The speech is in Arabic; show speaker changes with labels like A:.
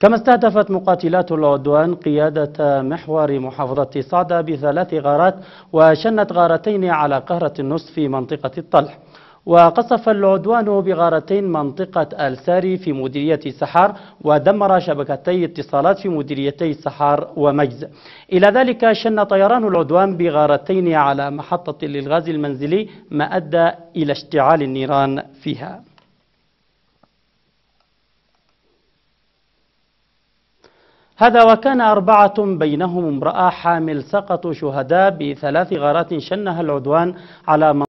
A: كما استهدفت مقاتلات العدوان قيادة محور محافظة صعدة بثلاث غارات وشنت غارتين على قهرة النصف في منطقة الطلح وقصف العدوان بغارتين منطقة الساري في مديرية السحار ودمر شبكتي اتصالات في مديريتي السحار ومجز إلى ذلك شن طيران العدوان بغارتين على محطة للغاز المنزلي ما أدى إلى اشتعال النيران فيها هذا وكان أربعة بينهم امرأة حامل سقطوا شهداء بثلاث غارات شنها العدوان على